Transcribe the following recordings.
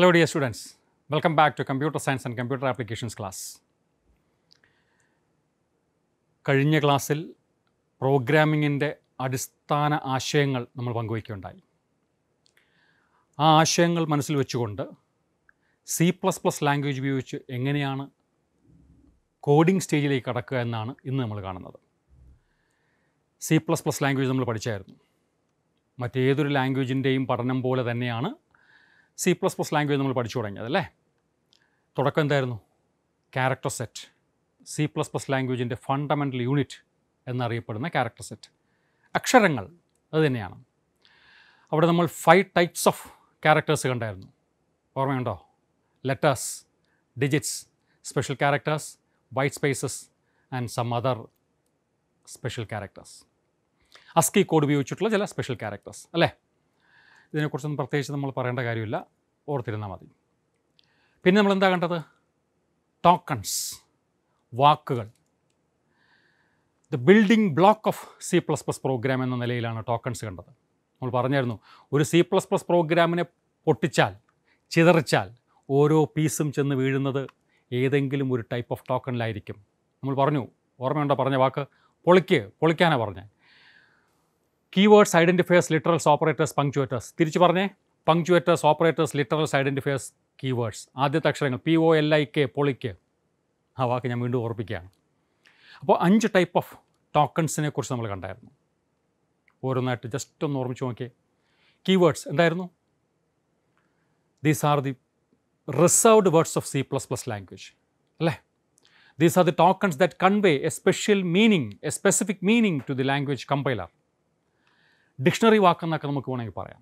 Hello dear students, welcome back to Computer Science and Computer Applications class. കഴിഞ്ഞ ക്ലാസ്സിൽ പ്രോഗ്രാമിങ്ങിൻ്റെ അടിസ്ഥാന ആശയങ്ങൾ നമ്മൾ പങ്കുവയ്ക്കുകയുണ്ടായി ആ ആശയങ്ങൾ മനസ്സിൽ വെച്ചുകൊണ്ട് സി പ്ലസ് പ്ലസ് ലാംഗ്വേജ് ഉപയോഗിച്ച് എങ്ങനെയാണ് കോഡിംഗ് സ്റ്റേജിലേക്ക് കടക്കുക എന്നാണ് ഇന്ന് നമ്മൾ കാണുന്നത് സി പ്ലസ് പ്ലസ് ലാംഗ്വേജ് നമ്മൾ പഠിച്ചായിരുന്നു മറ്റേതൊരു ലാംഗ്വേജിൻ്റെയും പഠനം പോലെ തന്നെയാണ് സി പ്ലസ് പ്ലസ് ലാംഗ്വേജ് നമ്മൾ പഠിച്ചു തുടങ്ങിയതല്ലേ തുടക്കം എന്തായിരുന്നു character set C plus plus ലാംഗ്വേജിൻ്റെ ഫണ്ടമെൻ്റൽ യൂണിറ്റ് എന്നറിയപ്പെടുന്ന ക്യാരക്ടർ സെറ്റ് അക്ഷരങ്ങൾ അത് തന്നെയാണ് അവിടെ നമ്മൾ ഫൈവ് ടൈപ്സ് ഓഫ് ക്യാരക്ടേഴ്സ് കണ്ടായിരുന്നു ഓർമ്മയുണ്ടോ letters digits special characters white spaces and some other special characters ASCII code ഉപയോഗിച്ചിട്ടുള്ള ചില സ്പെഷ്യൽ ക്യാരക്ടേഴ്സ് അല്ലേ ഇതിനെക്കുറിച്ചൊന്നും പ്രത്യേകിച്ച് നമ്മൾ പറയേണ്ട കാര്യമില്ല ഓർത്തിരുന്നാൽ മതി പിന്നെ നമ്മൾ എന്താ കണ്ടത് ടോക്കൺസ് വാക്കുകൾ the building block of C plus plus program എന്ന നിലയിലാണ് ടോക്കൺസ് കണ്ടത് നമ്മൾ പറഞ്ഞായിരുന്നു ഒരു സി പ്ലസ് പ്ലസ് പ്രോഗ്രാമിനെ പൊട്ടിച്ചാൽ ചിതറിച്ചാൽ ഓരോ പീസും ചെന്ന് വീഴുന്നത് ഏതെങ്കിലും ഒരു ടൈപ്പ് ഓഫ് ടോക്കണിലായിരിക്കും നമ്മൾ പറഞ്ഞു ഓർമ്മയുണ്ടോ പറഞ്ഞ വാക്ക് പൊളിക്ക് പൊളിക്കാനാണ് പറഞ്ഞത് keywords identifiers literals operators punctuators തിരിച്ചു പറഞ്ഞേ punctuators operators literals identifiers keywords ആദ്യത്തെ അക്ഷരങ്ങൾ P O L I K പൊളിക്ക് ആ വാക്ക് ഞാൻ വീണ്ടും ഓർപ്പിക്കുകയാണ് അപ്പോൾ അഞ്ച് ടൈപ്പ് ഓഫ് ടോക്കൺസിനെ കുറിച്ച് നമ്മൾ കണ്ടായിരുന്നു ഓരോന്നായിട്ട് ജസ്റ്റ് ഒന്ന് ഓർമ്മിച്ച് നോക്കിയേ കീവേഡ്സ് എന്തായിരുന്നു these are the reserved words of C plus plus language അല്ലേ these are the tokens that convey a special meaning a specific meaning to the language compiler dictionary വാക്കെന്നൊക്കെ നമുക്ക് വേണമെങ്കിൽ പറയാം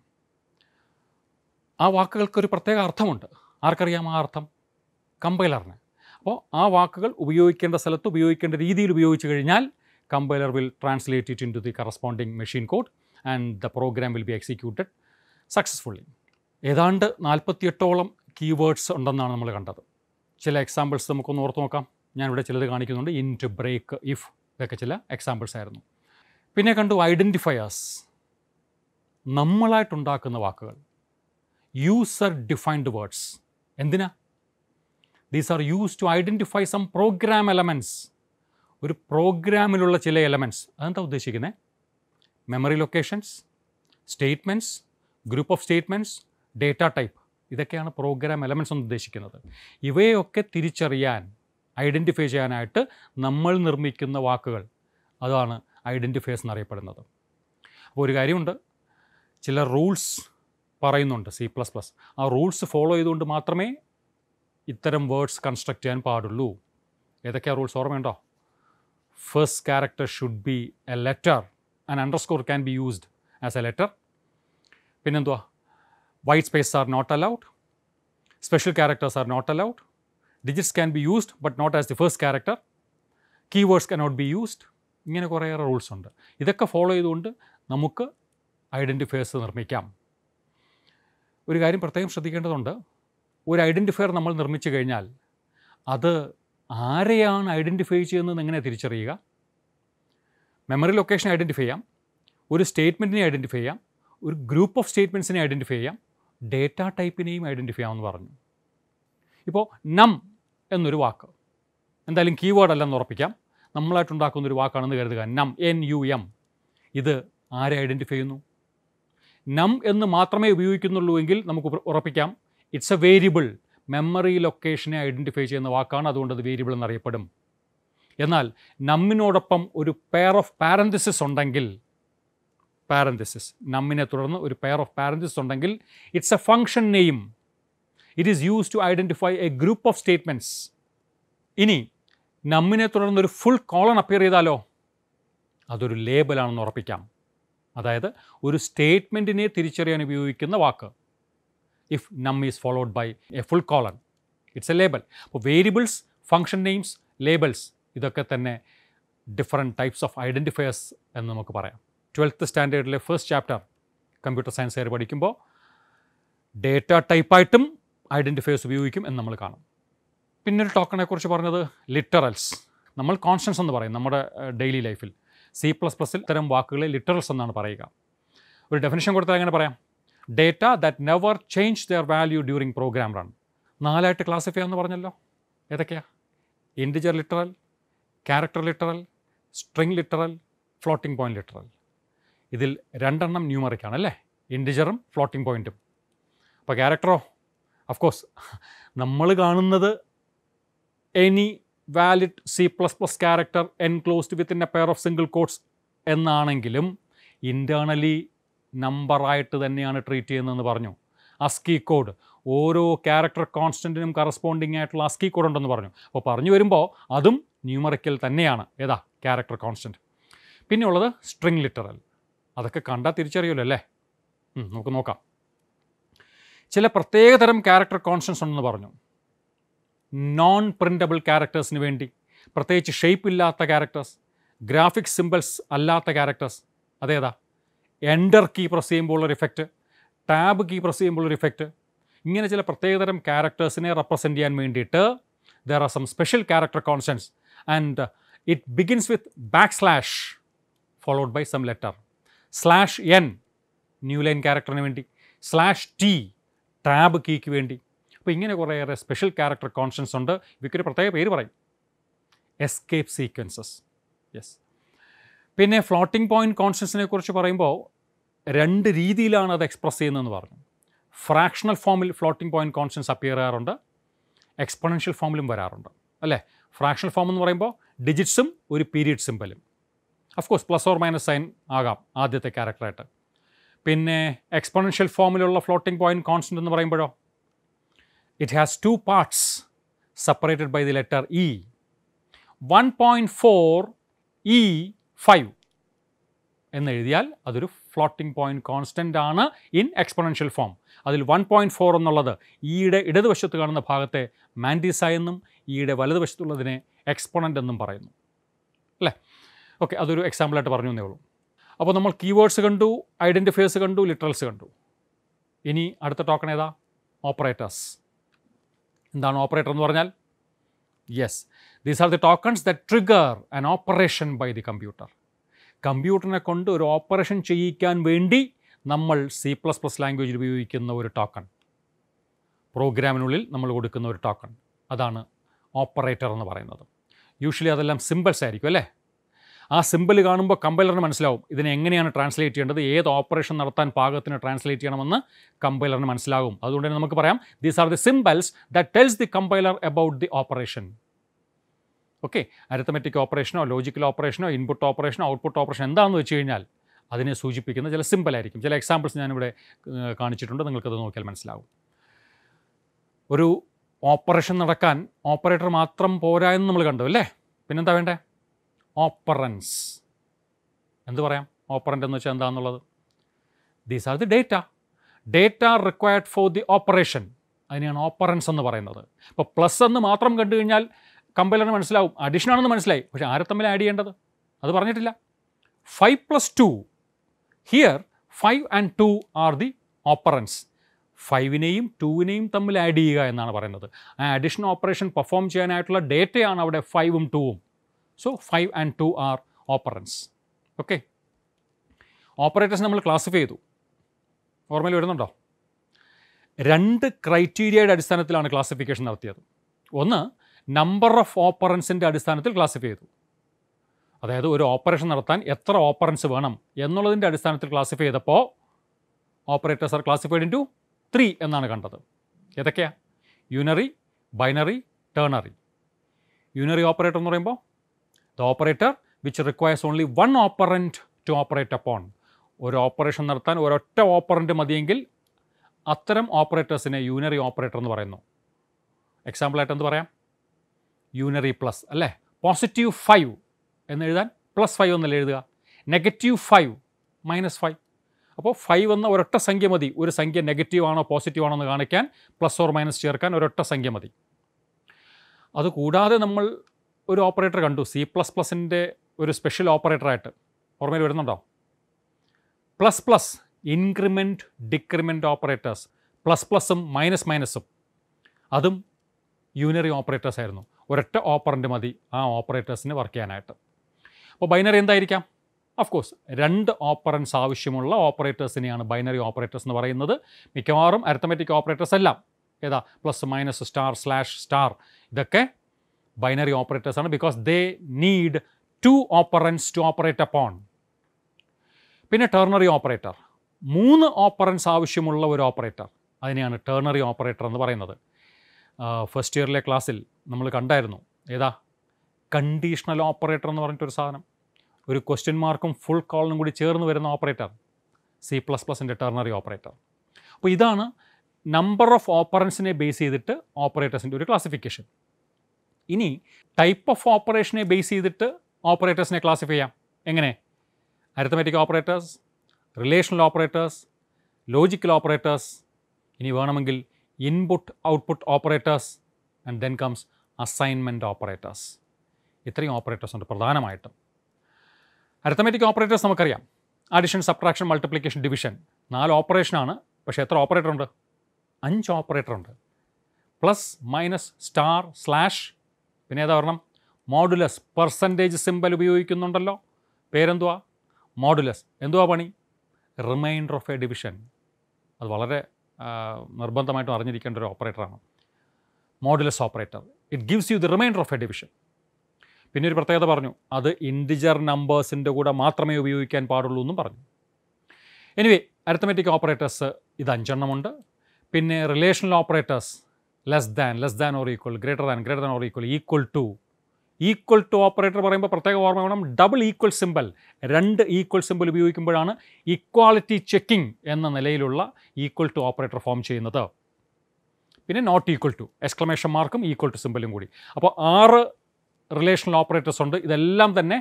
ആ വാക്കുകൾക്കൊരു പ്രത്യേക അർത്ഥമുണ്ട് ആർക്കറിയാം ആ അർത്ഥം കമ്പൈലറിന് അപ്പോൾ ആ വാക്കുകൾ ഉപയോഗിക്കേണ്ട സ്ഥലത്ത് ഉപയോഗിക്കേണ്ട രീതിയിൽ ഉപയോഗിച്ച് കഴിഞ്ഞാൽ compiler will translate it into the corresponding machine code and the program will be executed successfully ഏതാണ്ട് നാൽപ്പത്തിയെട്ടോളം കീവേഡ്സ് ഉണ്ടെന്നാണ് നമ്മൾ കണ്ടത് ചില എക്സാമ്പിൾസ് നമുക്കൊന്ന് ഓർത്ത് നോക്കാം ഞാനിവിടെ ചിലത് കാണിക്കുന്നുണ്ട് ഇൻ ടു ബ്രേക്ക് ഇഫ് ഇതൊക്കെ ചില എക്സാമ്പിൾസ് ആയിരുന്നു പിന്നെ കണ്ടു ഐഡൻറ്റിഫയേഴ്സ് നമ്മളായിട്ടുണ്ടാക്കുന്ന വാക്കുകൾ യൂസർ ഡിഫൈൻഡ് വേർഡ്സ് എന്തിനാ these are use to identify some program elements ഒരു പ്രോഗ്രാമിലുള്ള ചില എലമെൻറ്റ്സ് അതെന്താ ഉദ്ദേശിക്കുന്നത് memory locations statements group of statements data type ഇതൊക്കെയാണ് പ്രോഗ്രാം എലമെൻറ്റ്സ് എന്ന് ഉദ്ദേശിക്കുന്നത് ഇവയൊക്കെ തിരിച്ചറിയാൻ ഐഡൻറ്റിഫൈ ചെയ്യാനായിട്ട് നമ്മൾ നിർമ്മിക്കുന്ന വാക്കുകൾ അതാണ് ഐഡൻറ്റിഫൈസ് എന്നറിയപ്പെടുന്നത് അപ്പോൾ ഒരു കാര്യമുണ്ട് ചില റൂൾസ് പറയുന്നുണ്ട് സി പ്ലസ് പ്ലസ് ആ റൂൾസ് ഫോളോ ചെയ്തുകൊണ്ട് മാത്രമേ ഇത്തരം വേർഡ്സ് കൺസ്ട്രക്ട് ചെയ്യാൻ പാടുള്ളൂ ഏതൊക്കെയാ റൂൾസ് ഓർമ്മയുണ്ടോ first character should be a letter and underscore can be used as a letter പിന്നെന്തുവാ white space are not allowed special characters are not allowed digits can be used but not as the first character keywords cannot be used ഇങ്ങനെ കുറേയേറെ rules ഉണ്ട് ഇതൊക്കെ follow ചെയ്തുകൊണ്ട് നമുക്ക് identifiers നിർമ്മിക്കാം ഒരു കാര്യം പ്രത്യേകം ശ്രദ്ധിക്കേണ്ടതുണ്ട് ഒരു ഐഡൻറ്റിഫയർ നമ്മൾ നിർമ്മിച്ചു കഴിഞ്ഞാൽ അത് ആരെയാണ് ഐഡൻറ്റിഫൈ ചെയ്യുന്നതെന്ന് എങ്ങനെ തിരിച്ചറിയുക മെമ്മറി ലൊക്കേഷൻ ഐഡൻറ്റിഫൈ ചെയ്യാം ഒരു സ്റ്റേറ്റ്മെൻറ്റിനെ ഐഡൻറ്റിഫൈ ചെയ്യാം ഒരു ഗ്രൂപ്പ് ഓഫ് സ്റ്റേറ്റ്മെൻറ്റ്സിനെ ഐഡൻറ്റിഫൈ ചെയ്യാം ഡേറ്റ ടൈപ്പിനെയും ഐഡൻറ്റിഫൈ ചെയ്യാമെന്ന് പറഞ്ഞു ഇപ്പോൾ നം എന്നൊരു വാക്ക് എന്തായാലും കീവേഡ് അല്ലെന്ന് ഉറപ്പിക്കാം നമ്മളായിട്ടുണ്ടാക്കുന്നൊരു വാക്കാണെന്ന് കരുതുക നം എൻ യു എം ഇത് ആരെ ഐഡൻറ്റിഫൈ ചെയ്യുന്നു നം എന്ന് മാത്രമേ ഉപയോഗിക്കുന്നുള്ളൂ എങ്കിൽ നമുക്ക് ഉറപ്പിക്കാം ഇറ്റ്സ് എ വേരിയബിൾ മെമ്മറി ലൊക്കേഷനെ ഐഡൻറ്റിഫൈ ചെയ്യുന്ന വാക്കാണ് അതുകൊണ്ട് അത് വേരിയബിൾ എന്നറിയപ്പെടും എന്നാൽ നമ്മിനോടൊപ്പം ഒരു പെയർ ഓഫ് പാരന്തിസിസ് ഉണ്ടെങ്കിൽ പാരന്തിസിസ് നമ്മിനെ തുടർന്ന് ഒരു പെയർ ഓഫ് പാരന്തിസിസ് ഉണ്ടെങ്കിൽ it's a function name it is use to identify a group of statements ഇനി നമ്മിനെ തുടർന്ന് ഒരു ഫുൾ കോളൺ അപ്പിയർ ചെയ്താലോ അതൊരു ലേബലാണെന്ന് ഉറപ്പിക്കാം അതായത് ഒരു സ്റ്റേറ്റ്മെൻറ്റിനെ തിരിച്ചറിയാൻ ഉപയോഗിക്കുന്ന വാക്ക് if num is followed by a full colon it's a label അപ്പോൾ വേരിയബിൾസ് ഫങ്ഷൻ നെയിംസ് ലേബൽസ് ഇതൊക്കെ തന്നെ ഡിഫറെൻറ്റ് ടൈപ്സ് ഓഫ് ഐഡൻറ്റിഫയേഴ്സ് എന്ന് നമുക്ക് പറയാം ട്വൽത്ത് സ്റ്റാൻഡേർഡിലെ ഫസ്റ്റ് ചാപ്റ്റർ കമ്പ്യൂട്ടർ സയൻസ് കയറി പഠിക്കുമ്പോൾ ഡേറ്റ ടൈപ്പായിട്ടും ഐഡൻറ്റിഫയേഴ്സ് ഉപയോഗിക്കും എന്ന് നമ്മൾ കാണും പിന്നെ ഒരു ടോക്കണെക്കുറിച്ച് പറഞ്ഞത് ലിറ്ററൽസ് നമ്മൾ കോൺസ്റ്റൻസ് എന്ന് പറയും നമ്മുടെ ഡെയിലി ലൈഫിൽ സി പ്ലസ് പ്ലസിൽ ഇത്തരം വാക്കുകളെ ലിറ്ററൽസ് എന്നാണ് പറയുക ഒരു ഡെഫിനിഷൻ കൊടുത്താൽ എങ്ങനെ പറയാം data that never change their value during program run നാലായിട്ട് ക്ലാസിഫൈ എന്ന് പറഞ്ഞല്ലോ ഏതൊക്കെയാണ് integer literal character literal string literal floating point literal ഇതിൽ രണ്ടെണ്ണം ന്യൂമറിക്കാണ് അല്ലേ ഇൻഡിജറും ഫ്ലോട്ടിംഗ് പോയിൻറ്റും അപ്പോൾ ക്യാരക്ടറോ അഫ്കോഴ്സ് നമ്മൾ കാണുന്നത് any valid C plus plus character enclosed within a pair of single quotes എന്നാണെങ്കിലും ഇൻറ്റേർണലി നമ്പറായിട്ട് തന്നെയാണ് ട്രീറ്റ് ചെയ്യുന്നതെന്ന് പറഞ്ഞു അസ്കി കോഡ് ഓരോ ക്യാരക്ടർ കോൺസ്റ്റൻറ്റിനും കറസ്പോണ്ടിങ് ആയിട്ടുള്ള അസ്കി കോഡ് ഉണ്ടെന്ന് പറഞ്ഞു അപ്പോൾ പറഞ്ഞു വരുമ്പോൾ അതും ന്യൂമറിക്കൽ തന്നെയാണ് ഏതാ ക്യാരക്ടർ കോൺസ്റ്റൻറ്റ് പിന്നെയുള്ളത് സ്ട്രിങ് ലിറ്ററൽ അതൊക്കെ കണ്ടാൽ തിരിച്ചറിയുമല്ലോ അല്ലേ നമുക്ക് നോക്കാം ചില പ്രത്യേകതരം ക്യാരക്ടർ കോൺസ്റ്റൻസ് ഉണ്ടെന്ന് പറഞ്ഞു നോൺ പ്രിൻ്റബിൾ ക്യാരക്ടേഴ്സിന് വേണ്ടി പ്രത്യേകിച്ച് ഷേപ്പ് ഇല്ലാത്ത ക്യാരക്ടേഴ്സ് ഗ്രാഫിക് സിമ്പിൾസ് അല്ലാത്ത ക്യാരക്ടേഴ്സ് അതേതാ എൻഡർ കീ പ്രസ് ചെയ്യുമ്പോൾ ഒരു ഇഫക്റ്റ് ടാബ് കീ പ്രസ് ചെയ്യുമ്പോൾ ഒരു ഇഫക്റ്റ് ഇങ്ങനെ ചില പ്രത്യേകതരം ക്യാരക്ടേഴ്സിനെ റെപ്രസെൻറ്റ് ചെയ്യാൻ വേണ്ടിയിട്ട് there are some special character constants and it begins with back slash followed by some letter slash n new line ക്യാരക്ടറിന് വേണ്ടി സ്ലാഷ് ടി ടാബ് കീക്ക് വേണ്ടി അപ്പോൾ ഇങ്ങനെ കുറേയേറെ സ്പെഷ്യൽ ക്യാരക്ടർ കോൺഷ്യൻസ് ഉണ്ട് ഇവയ്ക്കൊരു പ്രത്യേക പേര് പറയും എസ്കേപ്പ് സീക്വൻസസ് യെസ് പിന്നെ ഫ്ലോട്ടിംഗ് പോയിൻറ്റ് കോൺസ്റ്റൻസിനെ കുറിച്ച് പറയുമ്പോൾ രണ്ട് രീതിയിലാണ് അത് എക്സ്പ്രസ് ചെയ്യുന്നതെന്ന് പറഞ്ഞു ഫ്രാക്ഷണൽ ഫോമിൽ ഫ്ലോട്ടിംഗ് പോയിൻറ്റ് കോൺഷ്യൻസ് അപ്പിയർ ചെയ്യാറുണ്ട് എക്സ്പൊണൻഷ്യൽ ഫോമിലും വരാറുണ്ട് അല്ലേ ഫ്രാക്ഷണൽ ഫോം എന്ന് പറയുമ്പോൾ ഡിജിറ്റ്സും ഒരു പീരീഡ് സിമ്പലും of course plus or minus sign ആകാം ആദ്യത്തെ ക്യാരക്ടറായിട്ട് പിന്നെ എക്സ്പൊണൻഷ്യൽ ഫോമിലുള്ള ഫ്ലോട്ടിംഗ് പോയിൻറ്റ് കോൺസ്റ്റൻ്റ് എന്ന് പറയുമ്പോഴോ It has two parts separated by the letter E. 1.4 E 5 എന്ന് എഴുതിയാൽ അതൊരു ഫ്ലോട്ടിംഗ് പോയിൻറ്റ് കോൺസ്റ്റൻ്റ് ആണ് ഇൻ എക്സ്പൊണൻഷ്യൽ ഫോം അതിൽ വൺ പോയിൻറ്റ് ഫോർ എന്നുള്ളത് ഈയുടെ e ഇടതുവശത്ത് കാണുന്ന ഭാഗത്തെ മാൻഡീസ എന്നും ഈയുടെ e വലതുവശത്തുള്ളതിനെ എക്സ്പൊണൻ്റ് എന്നും പറയുന്നു അല്ലേ ഓക്കെ അതൊരു എക്സാമ്പിളായിട്ട് പറഞ്ഞു എന്നേ ഉള്ളൂ അപ്പോൾ നമ്മൾ കീവേഡ്സ് കണ്ടു ഐഡൻറ്റിഫയേഴ്സ് കണ്ടു ലിറ്ററൽസ് കണ്ടു ഇനി അടുത്ത ടോക്കൺ ഏതാ ഓപ്പറേറ്റേഴ്സ് എന്താണ് ഓപ്പറേറ്റർ എന്ന് പറഞ്ഞാൽ yes these are the tokens the trigger an operation by the computer കമ്പ്യൂട്ടറിനെ കൊണ്ട് ഒരു ഓപ്പറേഷൻ ചെയ്യിക്കാൻ വേണ്ടി നമ്മൾ സി പ്ലസ് പ്ലസ് ലാംഗ്വേജിൽ ഉപയോഗിക്കുന്ന ഒരു ടോക്കൺ പ്രോഗ്രാമിനുള്ളിൽ നമ്മൾ കൊടുക്കുന്ന ഒരു ടോക്കൺ അതാണ് ഓപ്പറേറ്റർ എന്ന് പറയുന്നത് യൂഷ്വലി അതെല്ലാം സിമ്പിൾസ് ആയിരിക്കും അല്ലേ ആ സിമ്പിൾ കാണുമ്പോൾ കമ്പൈലറിന് മനസ്സിലാവും ഇതിനെ എങ്ങനെയാണ് ട്രാൻസ്ലേറ്റ് ചെയ്യേണ്ടത് ഏത് ഓപ്പറേഷൻ നടത്താൻ പാകത്തിന് ട്രാൻസ്ലേറ്റ് ചെയ്യണമെന്ന് കമ്പൈലറിന് മനസ്സിലാകും അതുകൊണ്ട് തന്നെ നമുക്ക് പറയാം these are the symbols that tells the compiler about the operation okay arithmetic ഓപ്പറേഷനോ ലോജിക്കൽ ഓപ്പറേഷനോ ഇൻപുട്ട് ഓപ്പറേഷനോ ഔട്ട്പുട്ട് ഓപ്പറേഷൻ എന്താണെന്ന് വെച്ച് കഴിഞ്ഞാൽ അതിനെ സൂചിപ്പിക്കുന്ന ചില സിമ്പിളായിരിക്കും ചില എക്സാമ്പിൾസ് ഞാനിവിടെ കാണിച്ചിട്ടുണ്ട് നിങ്ങൾക്കത് നോക്കിയാൽ മനസ്സിലാവും ഒരു ഓപ്പറേഷൻ നടക്കാൻ ഓപ്പറേറ്റർ മാത്രം പോരാ എന്ന് നമ്മൾ കണ്ടു അല്ലേ പിന്നെന്താ വേണ്ടേ ഓപ്പറൻസ് എന്ത് പറയാം ഓപ്പറൻ്റ് എന്ന് വെച്ചാൽ എന്താണെന്നുള്ളത് these are the data data required for the operation അതിനെയാണ് ഓപ്പറൻസ് എന്ന് പറയുന്നത് ഇപ്പോൾ പ്ലസ് എന്ന് മാത്രം കണ്ടു കഴിഞ്ഞാൽ കമ്പൈലറിന് മനസ്സിലാവും അഡീഷൻ ആണെന്ന് മനസ്സിലായി പക്ഷേ ആരെ തമ്മിൽ ആഡ് ചെയ്യേണ്ടത് അത് പറഞ്ഞിട്ടില്ല five plus two here five and two are the operands ഫൈവിനെയും ടുവിനെയും തമ്മിൽ ആഡ് ചെയ്യുക എന്നാണ് പറയുന്നത് ആ അഡീഷണൽ ഓപ്പറേഷൻ പെർഫോം ചെയ്യാനായിട്ടുള്ള ഡേറ്റയാണ് അവിടെ ഫൈവും ടുവും So, 5 and 2 are operands. Okay. Operators നമ്മൾ ക്ലാസിഫൈ ചെയ്തു ഓർമ്മയിൽ വരുന്നുണ്ടോ രണ്ട് ക്രൈറ്റീരിയയുടെ അടിസ്ഥാനത്തിലാണ് ക്ലാസിഫിക്കേഷൻ നടത്തിയത് ഒന്ന് നമ്പർ ഓഫ് ഓപ്പറൻസിൻ്റെ അടിസ്ഥാനത്തിൽ ക്ലാസിഫൈ ചെയ്തു അതായത് ഒരു ഓപ്പറേഷൻ നടത്താൻ എത്ര ഓപ്പറൻസ് വേണം എന്നുള്ളതിൻ്റെ അടിസ്ഥാനത്തിൽ ക്ലാസിഫൈ ചെയ്തപ്പോൾ operators are classified into three എന്നാണ് കണ്ടത് ഏതൊക്കെയാണ് unary binary ternary unary operator എന്ന് പറയുമ്പോൾ the operator which requires only one operand to operate upon ഒരു ഓപ്പറേഷൻ നടത്താൻ ഒരൊറ്റ ഓപ്പറൻറ്റ് മതിയെങ്കിൽ അത്തരം ഓപ്പറേറ്റേഴ്സിനെ യൂനറി ഓപ്പറേറ്റർ എന്ന് പറയുന്നു എക്സാമ്പിളായിട്ട് എന്ത് പറയാം യൂനറി പ്ലസ് അല്ലേ പോസിറ്റീവ് ഫൈവ് എന്ന് എഴുതാൻ പ്ലസ് ഫൈവ് എന്നല്ല എഴുതുക നെഗറ്റീവ് ഫൈവ് മൈനസ് ഫൈവ് അപ്പോൾ ഫൈവ് എന്ന ഒരൊറ്റ സംഖ്യ മതി ഒരു സംഖ്യ നെഗറ്റീവ് ആണോ പോസിറ്റീവ് ആണോ എന്ന് കാണിക്കാൻ പ്ലസ് ഓർ മൈനസ് ചേർക്കാൻ ഒരൊറ്റ സംഖ്യ മതി അതുകൂടാതെ നമ്മൾ ഒരു ഓപ്പറേറ്റർ കണ്ടു സി പ്ലസ് പ്ലസിൻ്റെ ഒരു സ്പെഷ്യൽ ഓപ്പറേറ്ററായിട്ട് ഓർമ്മയിൽ വരുന്നുണ്ടോ plus plus increment decrement operators plus പ്ലസും മൈനസ് മൈനസും അതും യൂണറി ഓപ്പറേറ്റേഴ്സ് ആയിരുന്നു ഒരൊറ്റ ഓപ്പറൻ്റ് മതി ആ ഓപ്പറേറ്റേഴ്സിന് വർക്ക് ചെയ്യാനായിട്ട് അപ്പോൾ ബൈനറി എന്തായിരിക്കാം ഓഫ് കോഴ്സ് രണ്ട് ഓപ്പറൻസ് ആവശ്യമുള്ള ഓപ്പറേറ്റേഴ്സിനെയാണ് ബൈനറി ഓപ്പറേറ്റേഴ്സ് എന്ന് പറയുന്നത് മിക്കവാറും അരത്തമെറ്റിക് ഓപ്പറേറ്റേഴ്സ് എല്ലാം ഏതാ plus minus star slash star ഇതൊക്കെ ബൈനറി ഓപ്പറേറ്റേഴ്സ് ആണ് because they need two operands to operate upon പിന്നെ ടേർണറി ഓപ്പറേറ്റർ മൂന്ന് ഓപ്പറൻസ് ആവശ്യമുള്ള ഒരു ഓപ്പറേറ്റർ അതിനെയാണ് ടേർണറി ഓപ്പറേറ്റർ എന്ന് പറയുന്നത് ഫസ്റ്റ് ഇയറിലെ ക്ലാസ്സിൽ നമ്മൾ കണ്ടായിരുന്നു ഏതാ കണ്ടീഷണൽ ഓപ്പറേറ്റർ എന്ന് പറഞ്ഞിട്ടൊരു സാധനം ഒരു ക്വസ്റ്റ്യൻ മാർക്കും ഫുൾ കോളിനും കൂടി ചേർന്ന് വരുന്ന ഓപ്പറേറ്റർ സി പ്ലസ് പ്ലസിൻ്റെ ടേർണറി ഓപ്പറേറ്റർ അപ്പോൾ ഇതാണ് നമ്പർ ഓഫ് ഓപ്പറൻസിനെ ബേസ് ചെയ്തിട്ട് ഓപ്പറേറ്റേഴ്സിൻ്റെ ഒരു ക്ലാസിഫിക്കേഷൻ ഇനി ടൈപ്പ് ഓഫ് ഓപ്പറേഷനെ ബേസ് ചെയ്തിട്ട് ഓപ്പറേറ്റേഴ്സിനെ ക്ലാസിഫൈ ചെയ്യാം എങ്ങനെ arithmetic operators relational operators logical operators ഇനി വേണമെങ്കിൽ input output operators and then comes assignment operators ഇത്രയും ഓപ്പറേറ്റേഴ്സ് ഉണ്ട് പ്രധാനമായിട്ടും അരിത്തമെറ്റിക് ഓപ്പറേറ്റേഴ്സ് നമുക്കറിയാം ആഡിഷൻ സബ്ട്രാക്ഷൻ മൾട്ടിപ്ലിക്കേഷൻ ഡിവിഷൻ നാല് ഓപ്പറേഷനാണ് പക്ഷേ എത്ര ഓപ്പറേറ്റർ ഉണ്ട് അഞ്ച് ഓപ്പറേറ്റർ ഉണ്ട് പ്ലസ് മൈനസ് സ്റ്റാർ സ്ലാഷ് പിന്നെ ഏതാ ഒരെണ്ണം മോഡുലസ് പെർസെൻറ്റേജ് സിമ്പൽ ഉപയോഗിക്കുന്നുണ്ടല്ലോ പേരെന്തുവാ മോഡുലസ് എന്തുവാ പണി റിമൈൻഡർ ഓഫ് എ ഡിവിഷൻ അത് വളരെ നിർബന്ധമായിട്ടും അറിഞ്ഞിരിക്കേണ്ട ഒരു ഓപ്പറേറ്ററാണ് modulus operator it gives you the remainder of a division പിന്നെ ഒരു പ്രത്യേകത പറഞ്ഞു അത് ഇൻഡിജർ നമ്പേഴ്സിൻ്റെ കൂടെ മാത്രമേ ഉപയോഗിക്കാൻ പാടുള്ളൂ എന്നും പറഞ്ഞു എനിവേ അരിത്തമെറ്റിക് ഓപ്പറേറ്റേഴ്സ് ഇത് അഞ്ചെണ്ണമുണ്ട് പിന്നെ relational operators less than less than or equal greater than greater than or equal equal to equal to operator പറയുമ്പോൾ പ്രത്യേക ഓർമ്മ വേണം ഡബിൾ ഈക്വൽ സിമ്പിൾ രണ്ട് ഈക്വൽ സിമ്പിൾ ഉപയോഗിക്കുമ്പോഴാണ് ഈക്വാളിറ്റി ചെക്കിംഗ് എന്ന നിലയിലുള്ള ഈക്വൽ ടു ഓപ്പറേറ്റർ ഫോം ചെയ്യുന്നത് പിന്നെ നോട്ട് ഈക്വൽ ടു എക്സ്ക്ലമേഷൻ മാർക്കും ഈക്വൽ ടു സിമ്പിളും കൂടി അപ്പോൾ ആറ് റിലേഷണൽ ഓപ്പറേറ്റേഴ്സ് ഉണ്ട് ഇതെല്ലാം തന്നെ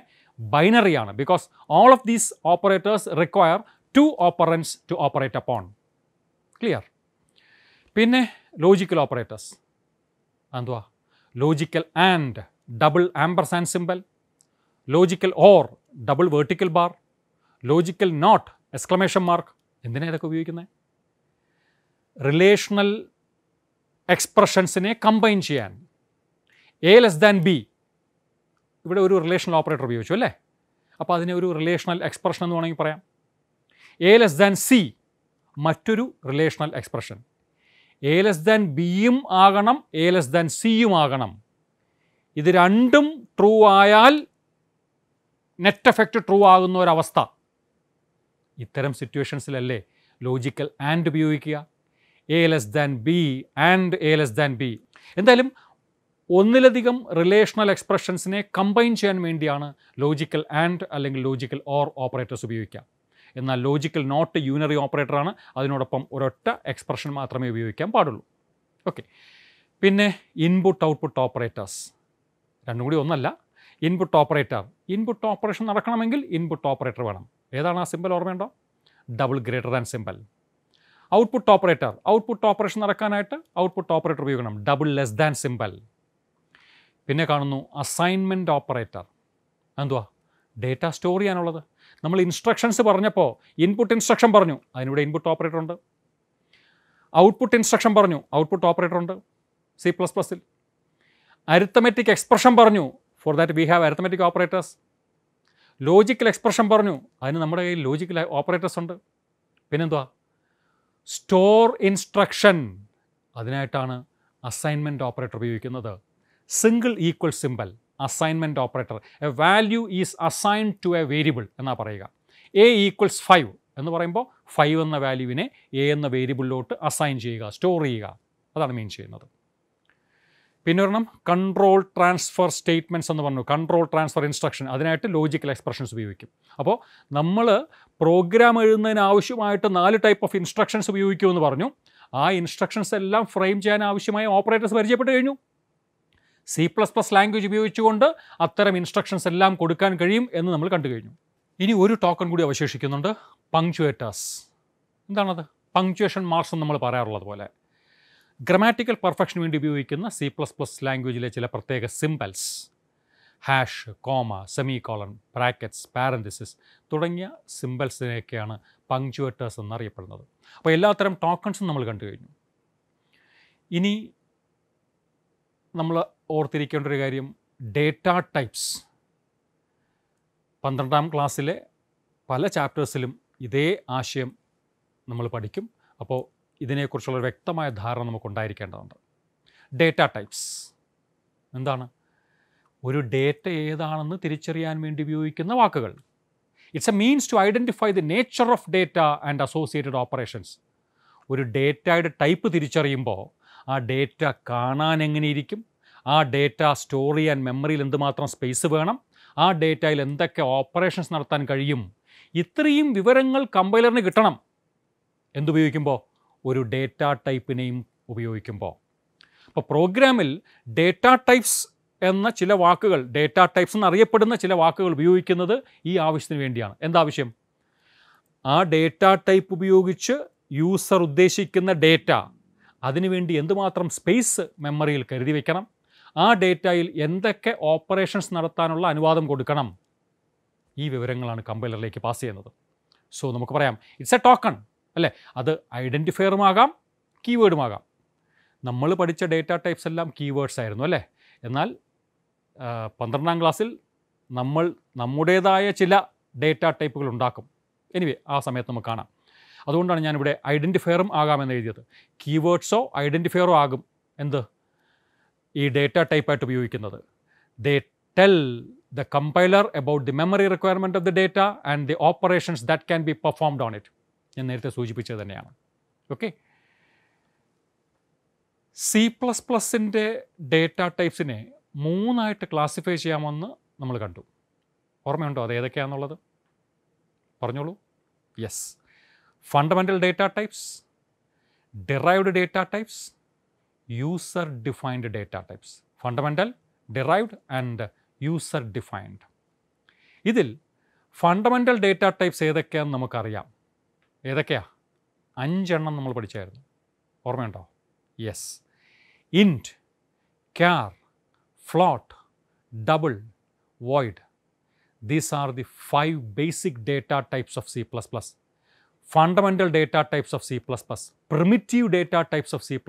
ബൈനറിയാണ് because all of these operators require two operands to operate upon clear പിന്നെ ലോജിക്കൽ ഓപ്പറേറ്റേഴ്സ് എന്തുവാ logical and double ampersand symbol logical or double vertical bar logical not exclamation mark എന്തിനാണ് ഇതൊക്കെ ഉപയോഗിക്കുന്നത് റിലേഷണൽ എക്സ്പ്രഷൻസിനെ കമ്പൈൻ ചെയ്യാൻ എ ലെസ് ദാൻ ബി ഇവിടെ ഒരു relational operator ഉപയോഗിച്ചു അല്ലേ അപ്പോൾ അതിനെ ഒരു റിലേഷണൽ എക്സ്പ്രഷൻ എന്ന് വേണമെങ്കിൽ പറയാം എ ലെസ് ദാൻ സി മറ്റൊരു relational expression a less than ബിയും ആകണം എ ലെസ് ദാൻ സിയും ആകണം ഇത് രണ്ടും ട്രൂ ആയാൽ നെറ്റ് എഫക്റ്റ് ട്രൂ ആകുന്ന ഒരവസ്ഥ ഇത്തരം സിറ്റുവേഷൻസിലല്ലേ ലോജിക്കൽ ആൻഡ് ഉപയോഗിക്കുക a less than b and a less than b എന്തായാലും ഒന്നിലധികം റിലേഷണൽ എക്സ്പ്രഷൻസിനെ കമ്പൈൻ ചെയ്യാൻ വേണ്ടിയാണ് ലോജിക്കൽ ആൻഡ് അല്ലെങ്കിൽ ലോജിക്കൽ ഓർ ഓപ്പറേറ്റേഴ്സ് ഉപയോഗിക്കുക എന്നാൽ ലോജിക്കൽ നോട്ട് യൂണറി ഓപ്പറേറ്ററാണ് അതിനോടൊപ്പം ഒരൊറ്റ എക്സ്പ്രഷൻ മാത്രമേ ഉപയോഗിക്കാൻ പാടുള്ളൂ ഓക്കെ പിന്നെ ഇൻപുട്ട് ഔട്ട്പുട്ട് ഓപ്പറേറ്റേഴ്സ് രണ്ടും കൂടി ഒന്നല്ല ഇൻപുട്ട് ഓപ്പറേറ്റർ ഇൻപുട്ട് ഓപ്പറേഷൻ നടക്കണമെങ്കിൽ ഇൻപുട്ട് ഓപ്പറേറ്റർ വേണം ഏതാണ് ആ സിമ്പിൾ ഓർമ്മയുണ്ടോ double greater than symbol output operator output operation നടക്കാനായിട്ട് ഔട്ട്പുട്ട് ഓപ്പറേറ്റർ ഉപയോഗിക്കണം ഡബിൾ ലെസ് ദാൻ സിമ്പിൾ പിന്നെ കാണുന്നു അസൈൻമെൻറ്റ് ഓപ്പറേറ്റർ എന്തുവാ ഡേറ്റ സ്റ്റോർ ചെയ്യാനുള്ളത് നമ്മൾ ഇൻസ്ട്രക്ഷൻസ് പറഞ്ഞപ്പോൾ ഇൻപുട്ട് ഇൻസ്ട്രക്ഷൻ പറഞ്ഞു അതിനിവിടെ ഇൻപുട്ട് ഓപ്പറേറ്റർ ഉണ്ട് ഔട്ട്പുട്ട് ഇൻസ്ട്രക്ഷൻ പറഞ്ഞു ഔട്ട്പുട്ട് ഓപ്പറേറ്റർ ഉണ്ട് സി പ്ലസ് പ്ലസിൽ അരിത്തമെറ്റിക് എക്സ്പ്രഷൻ പറഞ്ഞു for that we have arithmetic operators logical expression പറഞ്ഞു അതിന് നമ്മുടെ കയ്യിൽ ലോജിക്കൽ ഓപ്പറേറ്റേഴ്സ് ഉണ്ട് പിന്നെന്തുവാ സ്റ്റോർ ഇൻസ്ട്രക്ഷൻ അതിനായിട്ടാണ് അസൈൻമെൻറ്റ് ഓപ്പറേറ്റർ ഉപയോഗിക്കുന്നത് single equal symbol assignment operator a value is assign to a variable എന്നാണ് പറയുക എ ഈക്വൽസ് ഫൈവ് എന്ന് പറയുമ്പോൾ ഫൈവ് എന്ന വാല്യൂവിനെ എ എന്ന വേരിയബിളിലോട്ട് അസൈൻ ചെയ്യുക സ്റ്റോർ ചെയ്യുക അതാണ് മീൻ ചെയ്യുന്നത് പിന്നെ ഒരെണ്ണം കൺട്രോൾ ട്രാൻസ്ഫർ സ്റ്റേറ്റ്മെൻറ്റ്സ് എന്ന് പറഞ്ഞു കൺട്രോൾ ട്രാൻസ്ഫർ ഇൻസ്ട്രക്ഷൻ അതിനായിട്ട് ലോജിക്കൽ എക്സ്പ്രഷൻസ് ഉപയോഗിക്കും അപ്പോൾ നമ്മൾ പ്രോഗ്രാം എഴുതുന്നതിന് ആവശ്യമായിട്ട് നാല് ടൈപ്പ് ഓഫ് ഇൻസ്ട്രക്ഷൻസ് ഉപയോഗിക്കുമെന്ന് പറഞ്ഞു ആ ഇൻസ്ട്രക്ഷൻസ് എല്ലാം ഫ്രെയിം ചെയ്യാൻ ആവശ്യമായ ഓപ്പറേറ്റേഴ്സ് പരിചയപ്പെട്ട് കഴിഞ്ഞു സി പ്ലസ് പ്ലസ് ലാംഗ്വേജ് ഉപയോഗിച്ചുകൊണ്ട് അത്തരം ഇൻസ്ട്രക്ഷൻസ് എല്ലാം കൊടുക്കാൻ കഴിയും എന്ന് നമ്മൾ കണ്ടു കഴിഞ്ഞു ഇനി ഒരു ടോക്കൺ കൂടി അവശേഷിക്കുന്നുണ്ട് പങ്ക്ച്വേറ്റേഴ്സ് എന്താണത് പങ്ക്ച്വേഷൻ മാർക്സ് എന്ന് നമ്മൾ പറയാറുള്ളത് പോലെ ഗ്രമാറ്റിക്കൽ പെർഫെക്ഷന് വേണ്ടി ഉപയോഗിക്കുന്ന സി പ്ലസ് പ്ലസ് ലാംഗ്വേജിലെ ചില പ്രത്യേക symbols hash comma semicolon brackets parenthesis തുടങ്ങിയ സിമ്പൽസിനെയൊക്കെയാണ് പങ്ക്ച്വേറ്റേഴ്സ് എന്നറിയപ്പെടുന്നത് അപ്പോൾ എല്ലാത്തരം ടോക്കൺസും നമ്മൾ കണ്ടു കഴിഞ്ഞു ഇനി നമ്മൾ ഓർത്തിരിക്കേണ്ട ഒരു കാര്യം ഡേറ്റ ടൈപ്സ് പന്ത്രണ്ടാം ക്ലാസ്സിലെ പല ചാപ്റ്റേഴ്സിലും ഇതേ ആശയം നമ്മൾ പഠിക്കും അപ്പോൾ ഇതിനെക്കുറിച്ചുള്ള വ്യക്തമായ ധാരണ നമുക്ക് ഉണ്ടായിരിക്കേണ്ടതുണ്ട് ഡേറ്റ ടൈപ്സ് എന്താണ് ഒരു ഡേറ്റ ഏതാണെന്ന് തിരിച്ചറിയാൻ വേണ്ടി ഉപയോഗിക്കുന്ന വാക്കുകൾ it's a means to identify the nature of data and associated operations ഒരു ഡേറ്റയുടെ ടൈപ്പ് തിരിച്ചറിയുമ്പോൾ ആ ഡേറ്റ കാണാൻ എങ്ങനെയിരിക്കും ആ ഡേറ്റ സ്റ്റോർ ചെയ്യാൻ മെമ്മറിയിൽ എന്തുമാത്രം സ്പേസ് വേണം ആ ഡേറ്റയിൽ എന്തൊക്കെ ഓപ്പറേഷൻസ് നടത്താൻ കഴിയും ഇത്രയും വിവരങ്ങൾ കമ്പൈലറിന് കിട്ടണം എന്തുപയോഗിക്കുമ്പോൾ ഒരു ഡേറ്റ ടൈപ്പിനെയും ഉപയോഗിക്കുമ്പോൾ അപ്പോൾ പ്രോഗ്രാമിൽ ഡേറ്റ ടൈപ്സ് എന്ന ചില വാക്കുകൾ ഡേറ്റ ടൈപ്സ് എന്നറിയപ്പെടുന്ന ചില വാക്കുകൾ ഉപയോഗിക്കുന്നത് ഈ ആവശ്യത്തിന് വേണ്ടിയാണ് എന്താവശ്യം ആ ഡേറ്റ ടൈപ്പ് ഉപയോഗിച്ച് യൂസർ ഉദ്ദേശിക്കുന്ന ഡേറ്റ അതിനുവേണ്ടി എന്തുമാത്രം സ്പേസ് മെമ്മറിയിൽ കരുതി വയ്ക്കണം ആ ഡേറ്റയിൽ എന്തൊക്കെ ഓപ്പറേഷൻസ് നടത്താനുള്ള അനുവാദം കൊടുക്കണം ഈ വിവരങ്ങളാണ് കമ്പൈലറിലേക്ക് പാസ് ചെയ്യുന്നത് സോ നമുക്ക് പറയാം ഇറ്റ്സ് എ ടോക്കൺ അല്ലേ അത് ഐഡൻറ്റിഫയറുമാകാം കീവേഡുമാകാം നമ്മൾ പഠിച്ച ഡേറ്റ ടൈപ്സ് എല്ലാം കീവേഡ്സ് ആയിരുന്നു അല്ലേ എന്നാൽ പന്ത്രണ്ടാം ക്ലാസ്സിൽ നമ്മൾ നമ്മുടേതായ ചില ഡേറ്റ ടൈപ്പുകൾ ഉണ്ടാക്കും എനിവേ ആ സമയത്ത് നമുക്ക് കാണാം അതുകൊണ്ടാണ് ഞാനിവിടെ ഐഡൻറ്റിഫയറും ആകാമെന്ന് എഴുതിയത് കീവേഡ്സോ ഐഡൻറ്റിഫയറോ ആകും എന്ത് ഈ ഡേറ്റ ടൈപ്പായിട്ട് ഉപയോഗിക്കുന്നത് they tell the compiler about the memory requirement of the data and the operations that can be performed on it ഞാൻ നേരത്തെ സൂചിപ്പിച്ചത് തന്നെയാണ് ഓക്കെ സി പ്ലസ് പ്ലസിൻ്റെ ഡേറ്റ ടൈപ്സിനെ മൂന്നായിട്ട് ക്ലാസിഫൈ ചെയ്യാമെന്ന് നമ്മൾ കണ്ടു ഓർമ്മയുണ്ടോ അത് ഏതൊക്കെയാണെന്നുള്ളത് പറഞ്ഞോളൂ yes fundamental data types derived data types user defined data types fundamental derived and user defined idil fundamental data types edakke annu namak ariyam edakya anjanam nammal padichayirunnu ormayundo yes int char float double void these are the five basic data types of c++ fundamental data types of c++ primitive data types of c++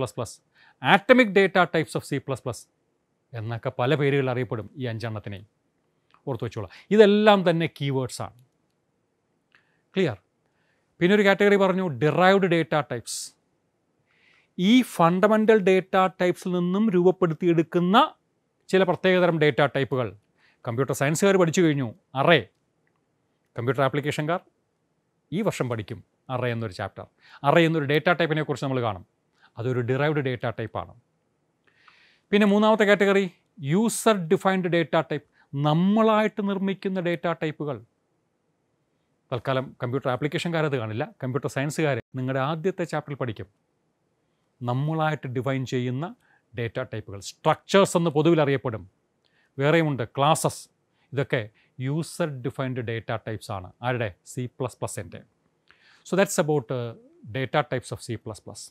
atomic data types of C plus plus എന്നൊക്കെ പല പേരുകളിൽ അറിയപ്പെടും ഈ അഞ്ചെണ്ണത്തിനെയും ഓർത്ത് വെച്ചോളാം ഇതെല്ലാം തന്നെ കീവേഡ്സാണ് clear പിന്നെ ഒരു category പറഞ്ഞു ഡിറൈവ്ഡ് ഡേറ്റ ടൈപ്സ് ഈ ഫണ്ടമെൻ്റൽ ഡേറ്റ ടൈപ്സിൽ നിന്നും രൂപപ്പെടുത്തിയെടുക്കുന്ന ചില പ്രത്യേകതരം ഡേറ്റ ടൈപ്പുകൾ കമ്പ്യൂട്ടർ സയൻസുകാർ പഠിച്ചു കഴിഞ്ഞു അറേ കമ്പ്യൂട്ടർ ആപ്ലിക്കേഷൻകാർ ഈ വർഷം പഠിക്കും അറേ എന്നൊരു ചാപ്റ്റർ അറേ എന്നൊരു ഡേറ്റ ടൈപ്പിനെക്കുറിച്ച് നമ്മൾ കാണും അതൊരു ഡിറൈവ്ഡ് ഡേറ്റ ടൈപ്പാണ് പിന്നെ മൂന്നാമത്തെ category user defined data type നമ്മളായിട്ട് നിർമ്മിക്കുന്ന ഡേറ്റ ടൈപ്പുകൾ തൽക്കാലം കമ്പ്യൂട്ടർ ആപ്ലിക്കേഷൻകാരത് കാണില്ല കമ്പ്യൂട്ടർ സയൻസുകാർ നിങ്ങളുടെ ആദ്യത്തെ ചാപ്റ്ററിൽ പഠിക്കും നമ്മളായിട്ട് ഡിഫൈൻ ചെയ്യുന്ന ഡേറ്റ ടൈപ്പുകൾ സ്ട്രക്ചേഴ്സ് എന്ന് പൊതുവിൽ അറിയപ്പെടും വേറെയുമുണ്ട് ക്ലാസസ് ഇതൊക്കെ യൂസർ ഡിഫൈൻഡ് ഡേറ്റ ടൈപ്സ് ആണ് ആരുടെ സി പ്ലസ് എൻ്റെ so that's about data types of C plus plus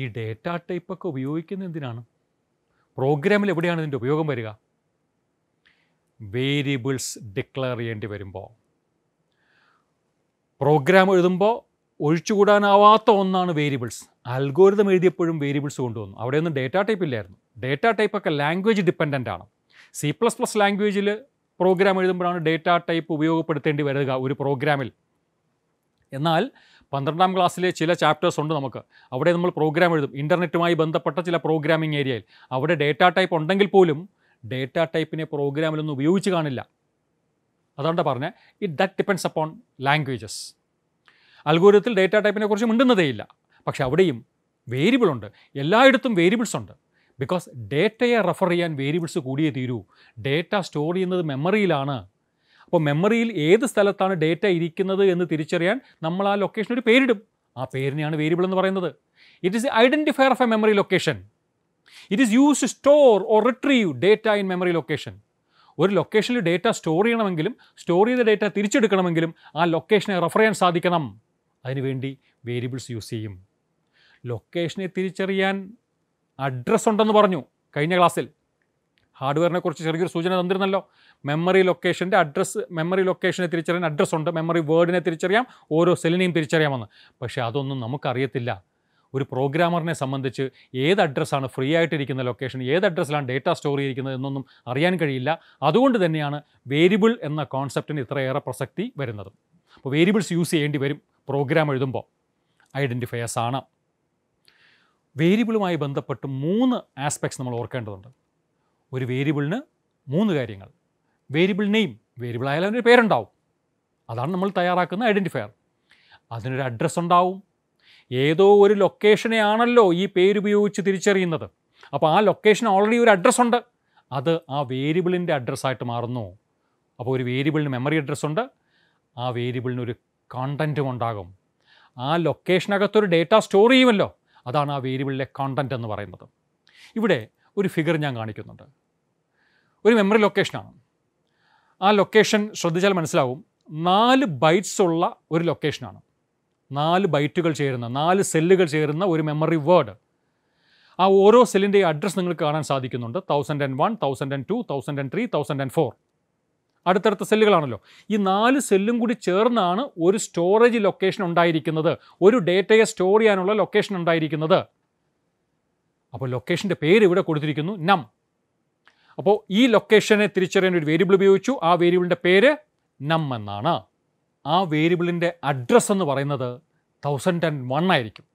ഈ ഡേറ്റ ടൈപ്പൊക്കെ ഉപയോഗിക്കുന്നത് എന്തിനാണ് പ്രോഗ്രാമിൽ എവിടെയാണ് ഇതിൻ്റെ ഉപയോഗം വരിക വേരിയബിൾസ് ഡിക്ലെയർ ചെയ്യേണ്ടി വരുമ്പോൾ പ്രോഗ്രാം എഴുതുമ്പോൾ ഒഴിച്ചുകൂടാനാവാത്ത ഒന്നാണ് വേരിയബിൾസ് അൽഗോരിതം എഴുതിയപ്പോഴും വേരിയബിൾസ് കൊണ്ടുവന്നു അവിടെയൊന്നും ഡേറ്റ ടൈപ്പ് ഇല്ലായിരുന്നു ഡേറ്റ ടൈപ്പൊക്കെ ലാംഗ്വേജ് ഡിപ്പെൻഡൻ്റ് ആണ് സി പ്ലസ് പ്ലസ് ലാംഗ്വേജിൽ പ്രോഗ്രാം എഴുതുമ്പോഴാണ് ഡേറ്റ ടൈപ്പ് ഉപയോഗപ്പെടുത്തേണ്ടി വരിക ഒരു പ്രോഗ്രാമിൽ എന്നാൽ പന്ത്രണ്ടാം ക്ലാസ്സിലെ ചില ചാപ്റ്റേഴ്സ് ഉണ്ട് നമുക്ക് അവിടെ നമ്മൾ പ്രോഗ്രാം എഴുതും ഇൻ്റർനെറ്റുമായി ബന്ധപ്പെട്ട ചില പ്രോഗ്രാമിംഗ് ഏരിയയിൽ അവിടെ ഡേറ്റാ ടൈപ്പ് ഉണ്ടെങ്കിൽ പോലും ഡേറ്റാ ടൈപ്പിനെ പ്രോഗ്രാമിലൊന്നും ഉപയോഗിച്ച് കാണില്ല അതുകൊണ്ട് പറഞ്ഞാൽ it that depends upon languages അൽഗോരിതത്തിൽ ഡേറ്റാ ടൈപ്പിനെ കുറിച്ച് മിണ്ടുന്നതേയില്ല പക്ഷേ അവിടെയും വേരിയബിൾ ഉണ്ട് എല്ലായിടത്തും വേരിയബിൾസ് ഉണ്ട് ബിക്കോസ് ഡേറ്റയെ റെഫർ ചെയ്യാൻ വേരിയബിൾസ് കൂടിയേ തീരൂ ഡേറ്റ സ്റ്റോർ ചെയ്യുന്നത് മെമ്മറിയിലാണ് അപ്പോൾ മെമ്മറിയിൽ ഏത് സ്ഥലത്താണ് ഡേറ്റ ഇരിക്കുന്നത് എന്ന് തിരിച്ചറിയാൻ നമ്മൾ ആ ലൊക്കേഷൻ ഒരു പേരിടും ആ പേരിനെയാണ് വേരിയബിൾ എന്ന് പറയുന്നത് it is identifier of a memory location it is use to store or retrieve data in memory location ഒരു ലൊക്കേഷനിൽ ഡേറ്റ സ്റ്റോർ ചെയ്യണമെങ്കിലും സ്റ്റോർ ചെയ്ത ഡേറ്റ തിരിച്ചെടുക്കണമെങ്കിലും ആ ലൊക്കേഷനെ റെഫർ ചെയ്യാൻ സാധിക്കണം അതിനുവേണ്ടി വേരിയബിൾസ് യൂസ് ചെയ്യും ലൊക്കേഷനെ തിരിച്ചറിയാൻ അഡ്രസ്സ് ഉണ്ടെന്ന് പറഞ്ഞു കഴിഞ്ഞ ക്ലാസ്സിൽ ഹാർഡ്വെയറിനെ കുറിച്ച് ചെറിയൊരു സൂചന തന്നിരുന്നല്ലോ മെമ്മറി ലൊക്കേഷൻ്റെ അഡ്രസ്സ് മെമ്മറി ലൊക്കേഷനെ തിരിച്ചറിയാൻ അഡ്രസ്സുണ്ട് മെമ്മറി വേർഡിനെ തിരിച്ചറിയാം ഓരോ സെല്ലിനെയും തിരിച്ചറിയാമെന്ന് പക്ഷേ അതൊന്നും നമുക്കറിയത്തില്ല ഒരു പ്രോഗ്രാമറിനെ സംബന്ധിച്ച് ഏത് അഡ്രസ്സാണ് ഫ്രീ ആയിട്ടിരിക്കുന്ന ലൊക്കേഷൻ ഏത് അഡ്രസ്സിലാണ് ഡേറ്റ സ്റ്റോർ ചെയ്തിരിക്കുന്നത് എന്നൊന്നും അറിയാൻ കഴിയില്ല അതുകൊണ്ട് തന്നെയാണ് വേരിയബിൾ എന്ന കോൺസെപ്റ്റിന് ഇത്രയേറെ പ്രസക്തി വരുന്നത് അപ്പോൾ വേരിയബിൾസ് യൂസ് ചെയ്യേണ്ടി വരും പ്രോഗ്രാം എഴുതുമ്പോൾ ഐഡൻറ്റിഫയേഴ്സ് ആണ് വേരിയബിളുമായി ബന്ധപ്പെട്ട് മൂന്ന് ആസ്പെക്ട്സ് നമ്മൾ ഓർക്കേണ്ടതുണ്ട് ഒരു വേരിയബിളിന് മൂന്ന് കാര്യങ്ങൾ വേരിയബിൾ നെയിം വേരിയബിൾ ആയാലും അതിൻ്റെ പേരുണ്ടാവും അതാണ് നമ്മൾ തയ്യാറാക്കുന്ന ഐഡൻറ്റിഫയർ അതിനൊരു അഡ്രസ്സ് ഉണ്ടാവും ഏതോ ഒരു ലൊക്കേഷനെ ആണല്ലോ ഈ പേരുപയോഗിച്ച് തിരിച്ചറിയുന്നത് അപ്പോൾ ആ ലൊക്കേഷൻ ഓൾറെഡി ഒരു അഡ്രസ്സ് ഉണ്ട് അത് ആ വേരിയബിളിൻ്റെ അഡ്രസ്സായിട്ട് മാറുന്നു അപ്പോൾ ഒരു വേരിയബിളിന് മെമ്മറി അഡ്രസ്സ് ഉണ്ട് ആ വേരിയബിളിനൊരു ഒരു കോണ്ടൻറ്റും ഉണ്ടാകും ആ ലൊക്കേഷനകത്തൊരു ഡേറ്റ സ്റ്റോർ ചെയ്യുമല്ലോ അതാണ് ആ വേരിയബിളിലെ കോണ്ടൻറ്റ് എന്ന് പറയുന്നത് ഇവിടെ ഒരു ഫിഗർ ഞാൻ കാണിക്കുന്നുണ്ട് ഒരു മെമ്മറി ലൊക്കേഷനാണ് ആ ലൊക്കേഷൻ ശ്രദ്ധിച്ചാൽ മനസ്സിലാവും നാല് ബൈറ്റ്സ് ഉള്ള ഒരു ലൊക്കേഷനാണ് നാല് ബൈറ്റുകൾ ചേരുന്ന നാല് സെല്ലുകൾ ചേരുന്ന ഒരു മെമ്മറി വേർഡ് ആ ഓരോ സെല്ലിൻ്റെയും അഡ്രസ്സ് നിങ്ങൾക്ക് കാണാൻ സാധിക്കുന്നുണ്ട് thousand and one thousand and two thousand and three thousand and four അടുത്തടുത്ത സെല്ലുകളാണല്ലോ ഈ നാല് സെല്ലും കൂടി ചേർന്നാണ് ഒരു സ്റ്റോറേജ് ലൊക്കേഷൻ ഉണ്ടായിരിക്കുന്നത് ഒരു ഡേറ്റയെ സ്റ്റോർ ചെയ്യാനുള്ള ലൊക്കേഷൻ ഉണ്ടായിരിക്കുന്നത് അപ്പോൾ ലൊക്കേഷൻ്റെ പേര് ഇവിടെ കൊടുത്തിരിക്കുന്നു നം അപ്പോൾ ഈ ലൊക്കേഷനെ തിരിച്ചറിയാൻ ഒരു വേരിയബിൾ ഉപയോഗിച്ചു ആ വേരിയബിളിൻ്റെ പേര് നം എന്നാണ് ആ വേരിയബിളിൻ്റെ അഡ്രസ്സ് എന്ന് പറയുന്നത് തൗസൻഡ് ആൻഡ് വൺ ആയിരിക്കും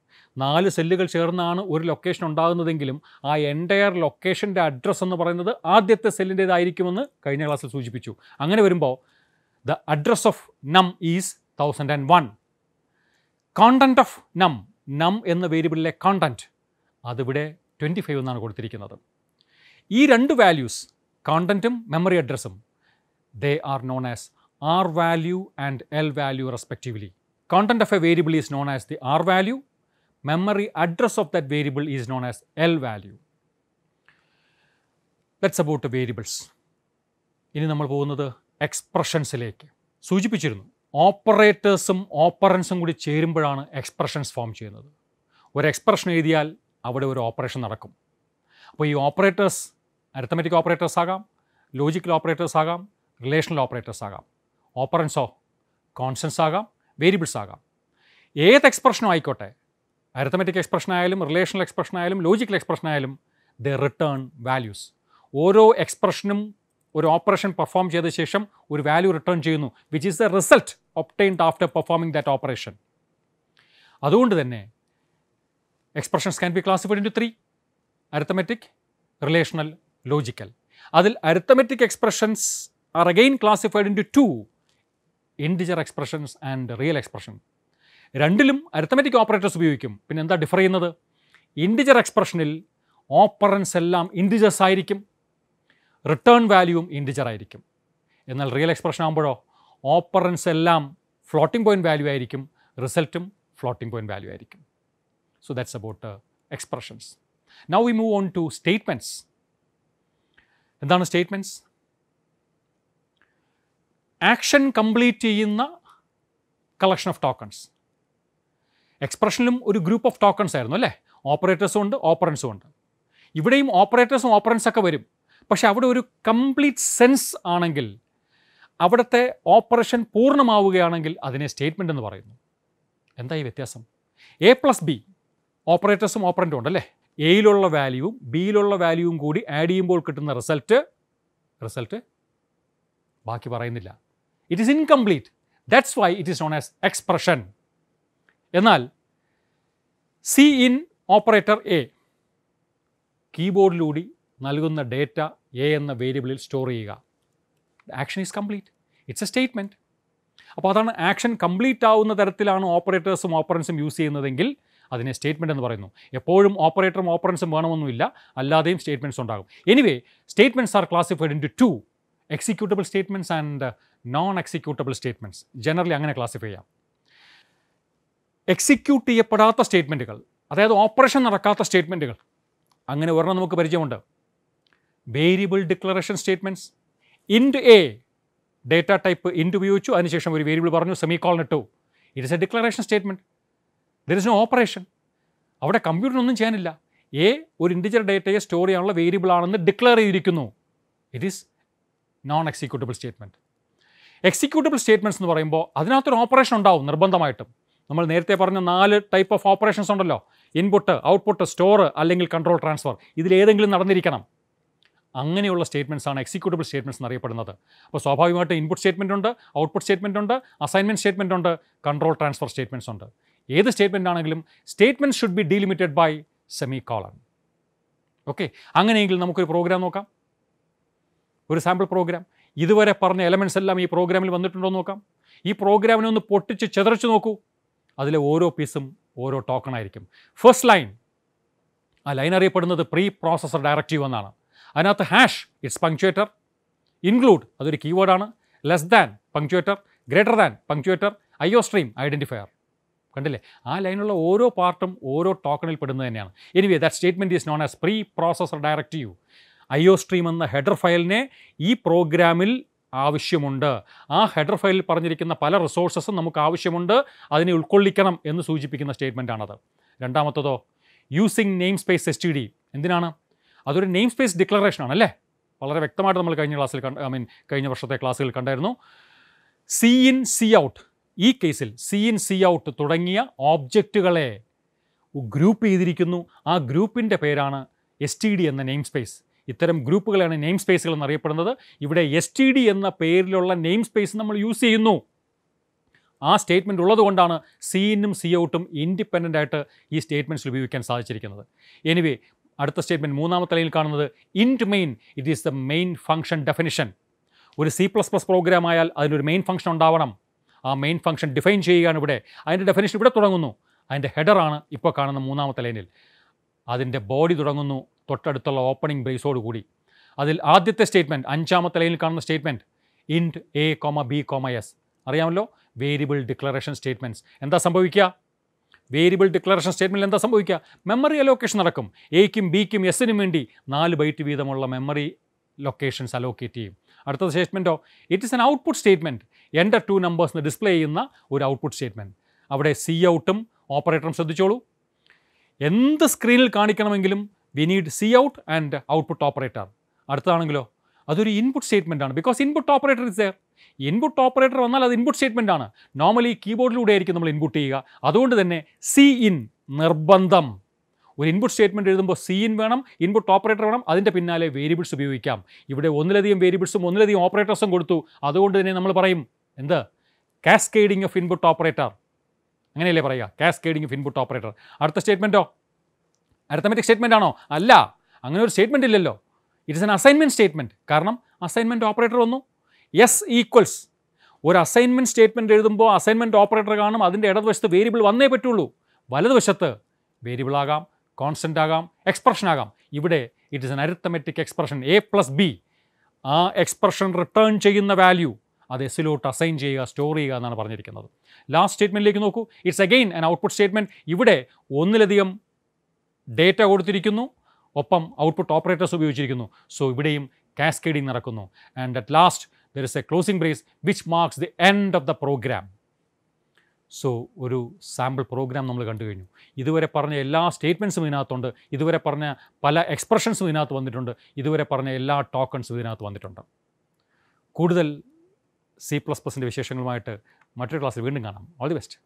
നാല് സെല്ലുകൾ ചേർന്നാണ് ഒരു ലൊക്കേഷൻ ഉണ്ടാകുന്നതെങ്കിലും ആ എൻ്റയർ ലൊക്കേഷൻ്റെ അഡ്രസ്സ് എന്ന് പറയുന്നത് ആദ്യത്തെ സെല്ലിൻ്റേതായിരിക്കുമെന്ന് കഴിഞ്ഞ ക്ലാസ്സിൽ സൂചിപ്പിച്ചു അങ്ങനെ വരുമ്പോൾ the address of num is thousand and one content of num num എന്ന വേരിയബിളിലെ കോണ്ടൻറ്റ് അതിവിടെ ട്വൻറ്റി ഫൈവ് എന്നാണ് കൊടുത്തിരിക്കുന്നത് ഈ രണ്ട് വാല്യൂസ് കോണ്ടൻറ്റും മെമ്മറി അഡ്രസ്സും they are known as R value and L value respectively content of a variable is known as the R value memory address of that variable is known as L value let's about variables ഇനി നമ്മൾ പോകുന്നത് എക്സ്പ്രഷൻസിലേക്ക് സൂചിപ്പിച്ചിരുന്നു ഓപ്പറേറ്റേഴ്സും ഓപ്പറൻസും കൂടി ചേരുമ്പോഴാണ് expressions form ചെയ്യുന്നത് ഒരു expression എഴുതിയാൽ അവിടെ ഒരു ഓപ്പറേഷൻ നടക്കും അപ്പോൾ ഈ ഓപ്പറേറ്റേഴ്സ് അരിത്തമെറ്റിക് ഓപ്പറേറ്റേഴ്സ് ആകാം ലോജിക്കൽ ഓപ്പറേറ്റേഴ്സ് ആകാം റിലേഷണൽ ഓപ്പറേറ്റേഴ്സ് ആകാം ഓപ്പറൻസോ കോൺസ്റ്റൻസ് ആകാം വേരിയബിൾസ് ആകാം ഏത് എക്സ്പ്രഷനും ആയിക്കോട്ടെ അരിത്തമെറ്റിക് എക്സ്പ്രഷൻ ആയാലും റിലേഷണൽ എക്സ്പ്രഷൻ ആയാലും ലോജിക്കൽ എക്സ്പ്രഷൻ ആയാലും ദ റിട്ടേൺ വാല്യൂസ് ഓരോ എക്സ്പ്രഷനും ഒരു ഓപ്പറേഷൻ പെർഫോം ചെയ്ത ശേഷം ഒരു വാല്യൂ റിട്ടേൺ ചെയ്യുന്നു which is the result obtained after performing that operation അതുകൊണ്ട് തന്നെ expressions can be classified into three arithmetic relational logical. Adil arithmetic expressions are again classified into two integer expressions and real expression. Randilum arithmetic operators ubiyukkim. Pinn enda differ yinnadu? Integer expression il operands ellam integers Return value um integer ayirikkim. Ennal real expression aambado operands ellam floating point value ayirikkim. Resultum floating point value ayirikkim. So that's about uh, expressions. Now we move on to statements. എന്താണ് statements action complete ചെയ്യുന്ന collection of tokens എക്സ്പ്രഷനിലും ഒരു group of tokens ആയിരുന്നു അല്ലേ ഓപ്പറേറ്റേഴ്സും ഉണ്ട് ഓപ്പറൻസും ഉണ്ട് ഇവിടെയും ഓപ്പറേറ്റേഴ്സും ഒക്കെ വരും പക്ഷേ അവിടെ ഒരു കംപ്ലീറ്റ് സെൻസ് ആണെങ്കിൽ അവിടുത്തെ ഓപ്പറേഷൻ പൂർണ്ണമാവുകയാണെങ്കിൽ അതിനെ സ്റ്റേറ്റ്മെൻ്റ് എന്ന് പറയുന്നു എന്താ ഈ വ്യത്യാസം എ പ്ലസ് ബി ഓപ്പറേറ്റേഴ്സും ഓപ്പറൻറ്റും ഉണ്ടല്ലേ എയിലുള്ള വാല്യൂവും ബിയിലുള്ള വാല്യൂവും കൂടി ആഡ് ചെയ്യുമ്പോൾ കിട്ടുന്ന റിസൾട്ട് റിസൾട്ട് ബാക്കി പറയുന്നില്ല it is incomplete that's why it is known as expression എന്നാൽ സി ഇൻ ഓപ്പറേറ്റർ എ കീബോർഡിലൂടെ നൽകുന്ന ഡേറ്റ എ എന്ന വേരിയബിളിൽ സ്റ്റോർ ചെയ്യുക action is complete it's a statement അപ്പോൾ അതാണ് ആക്ഷൻ കംപ്ലീറ്റ് ആവുന്ന തരത്തിലാണ് ഓപ്പറേറ്റേഴ്സും ഓപ്പറൻസും യൂസ് ചെയ്യുന്നതെങ്കിൽ അതിനെ സ്റ്റേറ്റ്മെൻ്റ് എന്ന് പറയുന്നു എപ്പോഴും ഓപ്പറേറ്ററും ഓപ്പറൻസും വേണമെന്നുമില്ല അല്ലാതെയും സ്റ്റേറ്റ്മെൻറ്റ്സ് ഉണ്ടാകും anyway statements are classified into two executable statements and non executable statements generally അങ്ങനെ ക്ലാസിഫൈ ചെയ്യാം എക്സിക്യൂട്ട് ചെയ്യപ്പെടാത്ത സ്റ്റേറ്റ്മെൻറ്റുകൾ അതായത് ഓപ്പറേഷൻ നടക്കാത്ത സ്റ്റേറ്റ്മെൻറ്റുകൾ അങ്ങനെ ഒരെണ്ണം നമുക്ക് പരിചയമുണ്ട് variable declaration statements int a data type int ഉപയോഗിച്ചു അതിനുശേഷം ഒരു വേരിയബിൾ പറഞ്ഞു സെമി കോളിനിട്ടു it is a declaration statement there is no operation അവിടെ കമ്പ്യൂട്ടറിനൊന്നും ചെയ്യാനില്ല എ ഒരു ഇൻഡിജർ ഡേറ്റയെ സ്റ്റോർ ചെയ്യാനുള്ള വേരിയബിൾ ആണെന്ന് ഡിക്ലെയർ ചെയ്തിരിക്കുന്നു it is non executable statement executable statements എന്ന് പറയുമ്പോൾ അതിനകത്തൊരു ഓപ്പറേഷൻ ഉണ്ടാവും നിർബന്ധമായിട്ടും നമ്മൾ നേരത്തെ പറഞ്ഞ നാല് ടൈപ്പ് ഓഫ് ഓപ്പറേഷൻസ് ഉണ്ടല്ലോ ഇൻപുട്ട് ഔട്ട്പുട്ട് സ്റ്റോർ അല്ലെങ്കിൽ കൺട്രോൾ ട്രാൻസ്ഫർ ഇതിലേതെങ്കിലും നടന്നിരിക്കണം അങ്ങനെയുള്ള സ്റ്റേറ്റ്മെൻറ്റ്സ് ആണ് എക്സിക്യൂട്ടബിൾ സ്റ്റേറ്റ്മെൻസ് എന്നറിയപ്പെടുന്നത് അപ്പോൾ സ്വാഭാവികമായിട്ട് ഇൻപുട്ട് സ്റ്റേറ്റ്മെൻ്റ് ഉണ്ട് ഔട്ട്പുട്ട് സ്റ്റേറ്റ്മെൻ്റ് ഉണ്ട് അസൈൻമെൻറ്റ് സ്റ്റേറ്റ്മെൻ്റ് ഉണ്ട് കൺട്രോൾ ട്രാൻസ്ഫർ സ്റ്റേറ്റ്മെൻറ്റ്സ് ഉണ്ട് ഏത് സ്റ്റേറ്റ്മെൻ്റ് ആണെങ്കിലും statement should be delimited by semicolon okay അങ്ങനെയെങ്കിൽ നമുക്കൊരു പ്രോഗ്രാം നോക്കാം ഒരു സാമ്പിൾ പ്രോഗ്രാം ഇതുവരെ പറഞ്ഞ എലമെൻസ് എല്ലാം ഈ പ്രോഗ്രാമിൽ വന്നിട്ടുണ്ടോ നോക്കാം ഈ പ്രോഗ്രാമിനെ ഒന്ന് പൊട്ടിച്ച് ചെതറിച്ച് നോക്കൂ അതിലെ ഓരോ പീസും ഓരോ ടോക്കൺ ആയിരിക്കും ഫസ്റ്റ് ലൈൻ ആ ലൈൻ അറിയപ്പെടുന്നത് പ്രീ പ്രോസസർ ഡയറക്റ്റീവ് എന്നാണ് അതിനകത്ത് ഹാഷ് ഇറ്റ്സ് പങ്ക്ച്വേറ്റർ ഇൻക്ലൂഡ് അതൊരു കീവേഡാണ് less than punctuator greater than punctuator I O stream identifier കണ്ടില്ലേ ആ ലൈനുള്ള ഓരോ പാർട്ടും ഓരോ ടോക്കണിൽ പെടുന്നത് തന്നെയാണ് anyway that statement is known as preprocessor directive I O stream എന്ന ഹെഡർ ഫയലിനെ ഈ പ്രോഗ്രാമിൽ ആവശ്യമുണ്ട് ആ ഹെഡർ ഫയലിൽ പറഞ്ഞിരിക്കുന്ന പല റിസോഴ്സസും നമുക്ക് ആവശ്യമുണ്ട് അതിനെ ഉൾക്കൊള്ളിക്കണം എന്ന് സൂചിപ്പിക്കുന്ന സ്റ്റേറ്റ്മെൻറ്റാണത് രണ്ടാമത്തതോ using namespace S T D എന്തിനാണ് അതൊരു നെയിം സ്പേസ് ഡിക്ലറേഷൻ ആണല്ലേ വളരെ വ്യക്തമായിട്ട് നമ്മൾ കഴിഞ്ഞ ക്ലാസ്സിൽ കണ്ട് ഐ മീൻ കഴിഞ്ഞ വർഷത്തെ ക്ലാസ്സുകൾ കണ്ടായിരുന്നു സി ഇൻ സി ഔട്ട് ഈ കേസിൽ സി ഇൻ സി ഔട്ട് തുടങ്ങിയ ഓബ്ജക്റ്റുകളെ ഗ്രൂപ്പ് ചെയ്തിരിക്കുന്നു ആ ഗ്രൂപ്പിൻ്റെ പേരാണ് എസ് ടി ഡി എന്ന നെയിം സ്പേസ് ഇത്തരം ഗ്രൂപ്പുകളാണ് നെയിം സ്പേസുകൾ എന്നറിയപ്പെടുന്നത് ഇവിടെ എസ് ടി ഡി എന്ന പേരിലുള്ള നെയിം സ്പേസ് നമ്മൾ യൂസ് ചെയ്യുന്നു ആ സ്റ്റേറ്റ്മെൻറ്റ് ഉള്ളതുകൊണ്ടാണ് സി ഇന്നും സി ഔട്ടും ഇൻഡിപെൻഡൻ്റ് ആയിട്ട് ഈ സ്റ്റേറ്റ്മെൻറ്റ്സിൽ ഉപയോഗിക്കാൻ സാധിച്ചിരിക്കുന്നത് എനിവേ അടുത്ത സ്റ്റേറ്റ്മെൻറ്റ് മൂന്നാമത്തെ ലൈനിൽ കാണുന്നത് int main it is the main function definition ഒരു സി പ്ലസ് പ്ലസ് പ്രോഗ്രാം ആയാൽ അതിനൊരു മെയിൻ ഫംഗ്ഷൻ ഉണ്ടാവണം ആ മെയിൻ ഫംഗ്ഷൻ ഡിഫൈൻ ചെയ്യുകയാണ് ഇവിടെ അതിൻ്റെ ഡെഫിനേഷൻ ഇവിടെ തുടങ്ങുന്നു അതിൻ്റെ ഹെഡറാണ് ഇപ്പോൾ കാണുന്ന മൂന്നാമത്തെ ലൈനിൽ അതിൻ്റെ ബോഡി തുടങ്ങുന്നു തൊട്ടടുത്തുള്ള ഓപ്പണിംഗ് ബ്രേസോട് കൂടി അതിൽ ആദ്യത്തെ സ്റ്റേറ്റ്മെൻറ്റ് അഞ്ചാമത്തെ ലൈനിൽ കാണുന്ന statement int A comma B comma S അറിയാമല്ലോ വേരിയബിൾ ഡിക്ലറേഷൻ സ്റ്റേറ്റ്മെൻറ്റ്സ് എന്താ സംഭവിക്കുക വേരിയബിൾ ഡിക്ലറേഷൻ സ്റ്റേറ്റ്മെൻറ്റിൽ എന്താ സംഭവിക്കുക മെമ്മറി അലോക്കേഷൻ നടക്കും എയ്ക്കും ബിക്കും എസിനും വേണ്ടി നാല് ബൈറ്റ് വീതമുള്ള മെമ്മറി ലൊക്കേഷൻസ് അലോക്കേറ്റ് ചെയ്യും അടുത്ത സ്റ്റേറ്റ്മെൻറ്റോ it is an output statement എൻ്റെ ടു നമ്പേഴ്സിന് ഡിസ്പ്ലേ ചെയ്യുന്ന ഒരു ഔട്ട്പുട്ട് സ്റ്റേറ്റ്മെൻറ്റ് അവിടെ സി ഔട്ടും ഓപ്പറേറ്ററും ശ്രദ്ധിച്ചോളൂ എന്ത് സ്ക്രീനിൽ കാണിക്കണമെങ്കിലും we need cout and output operator അടുത്തതാണെങ്കിലോ അതൊരു ഇൻപുട്ട് സ്റ്റേറ്റ്മെൻ്റ് ആണ് because input operator is there input operator വന്നാൽ അത് ഇൻപുട്ട് സ്റ്റേറ്റ്മെൻ്റ് ആണ് നോർമലി കീബോർഡിലൂടെ ആയിരിക്കും നമ്മൾ ഇൻപുട്ട് ചെയ്യുക അതുകൊണ്ട് തന്നെ സി ഇൻ നിർബന്ധം ഒരു ഇൻപുട്ട് സ്റ്റേറ്റ്മെൻറ്റ് എഴുതുമ്പോൾ സി ഇൻ വേണം ഇൻപുട്ട് ഓപ്പറേറ്റർ വേണം അതിൻ്റെ പിന്നാലെ വേരിയബിൾസ് ഉപയോഗിക്കാം ഇവിടെ ഒന്നിലധികം വേരിയബിൾസും ഒന്നിലധികം ഓപ്പറേറ്റേഴ്സും കൊടുത്തു അതുകൊണ്ട് തന്നെ നമ്മൾ പറയും എന്ത് കാസ്കേഡിംഗ് ഓഫ് ഇൻപുട്ട് ഓപ്പറേറ്റർ അങ്ങനെയല്ലേ പറയുക കാസ്കേഡിംഗ് ഓഫ് ഇൻപുട്ട് ഓപ്പറേറ്റർ അടുത്ത സ്റ്റേറ്റ്മെൻറ്റോ അരത്തമെറ്റിക് സ്റ്റേറ്റ്മെൻ്റ് ആണോ അല്ല അങ്ങനെ ഒരു സ്റ്റേറ്റ്മെൻ്റ് ഇല്ലല്ലോ ഇറ്റ്സ് എൻ അസൈൻമെൻറ്റ് സ്റ്റേറ്റ്മെൻറ്റ് കാരണം അസൈൻമെൻറ്റ് ഓപ്പറേറ്റർ വന്നു എസ് ഈക്വൽസ് ഒരു അസൈൻമെൻറ്റ് സ്റ്റേറ്റ്മെൻറ്റ് എഴുതുമ്പോൾ അസൈൻമെൻറ്റ് ഓപ്പറേറ്റർ കാണും അതിൻ്റെ ഇടതുവശത്ത് വേരിയബിൾ വന്നേ പറ്റുള്ളൂ വലതുവശത്ത് ആകാം കോൺസ്റ്റൻ്റ് ആകാം എക്സ്പ്രഷൻ ആകാം ഇവിടെ it is an arithmetic expression A plus B ആ എക്സ്പ്രഷൻ റിട്ടേൺ ചെയ്യുന്ന വാല്യൂ അത് എസിലോട്ട് അസൈൻ ചെയ്യുക സ്റ്റോർ ചെയ്യുക എന്നാണ് പറഞ്ഞിരിക്കുന്നത് ലാസ്റ്റ് സ്റ്റേറ്റ്മെൻറ്റിലേക്ക് നോക്കൂ it's again an output statement ഇവിടെ ഒന്നിലധികം ഡേറ്റ കൊടുത്തിരിക്കുന്നു ഒപ്പം ഔട്ട്പുട്ട് ഓപ്പറേറ്റേഴ്സ് ഉപയോഗിച്ചിരിക്കുന്നു സോ ഇവിടെയും കാസ്കേഡിംഗ് നടക്കുന്നു and at last there is a closing brace which marks the end of the program so ഒരു സാമ്പിൾ പ്രോഗ്രാം നമ്മൾ കണ്ടു കഴിഞ്ഞു ഇതുവരെ പറഞ്ഞ എല്ലാ സ്റ്റേറ്റ്മെൻറ്റ്സും ഇതിനകത്തുണ്ട് ഇതുവരെ പറഞ്ഞ പല എക്സ്പ്രഷൻസും ഇതിനകത്ത് വന്നിട്ടുണ്ട് ഇതുവരെ പറഞ്ഞ എല്ലാ ടോക്കൺസും ഇതിനകത്ത് വന്നിട്ടുണ്ട് കൂടുതൽ സി പ്ലസ് പ്ലസിൻ്റെ വിശേഷങ്ങളുമായിട്ട് മറ്റൊരു ക്ലാസ്സിൽ വീണ്ടും കാണാം ഓൾ ദി ബെസ്റ്റ്